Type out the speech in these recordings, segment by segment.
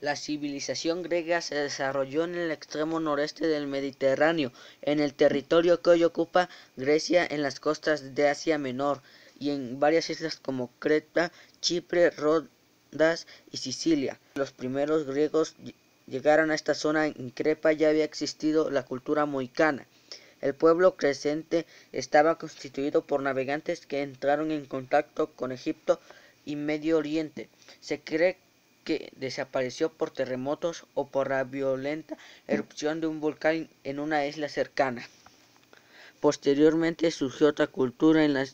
La civilización griega se desarrolló en el extremo noreste del Mediterráneo, en el territorio que hoy ocupa Grecia, en las costas de Asia Menor y en varias islas como Creta, Chipre, Rodas y Sicilia. Los primeros griegos llegaron a esta zona en Crepa ya había existido la cultura moicana. El pueblo crecente estaba constituido por navegantes que entraron en contacto con Egipto y Medio Oriente. Se cree que desapareció por terremotos o por la violenta erupción de un volcán en una isla cercana. Posteriormente surgió otra cultura en la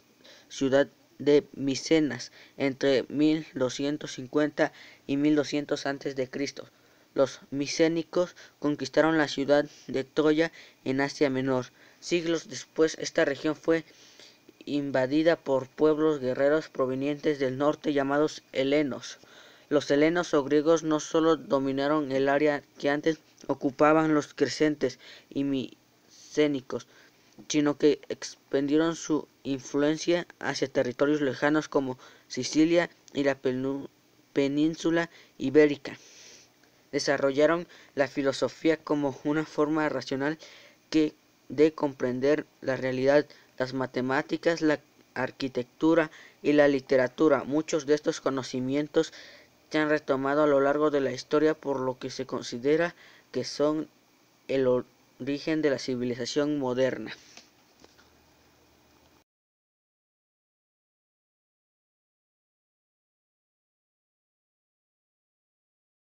ciudad de Micenas entre 1250 y 1200 a.C. Los micénicos conquistaron la ciudad de Troya en Asia Menor. Siglos después esta región fue invadida por pueblos guerreros provenientes del norte llamados helenos. Los helenos o griegos no solo dominaron el área que antes ocupaban los crescentes y micénicos, sino que expandieron su influencia hacia territorios lejanos como Sicilia y la península ibérica. Desarrollaron la filosofía como una forma racional que de comprender la realidad, las matemáticas, la arquitectura y la literatura. Muchos de estos conocimientos se han retomado a lo largo de la historia por lo que se considera que son el origen de la civilización moderna.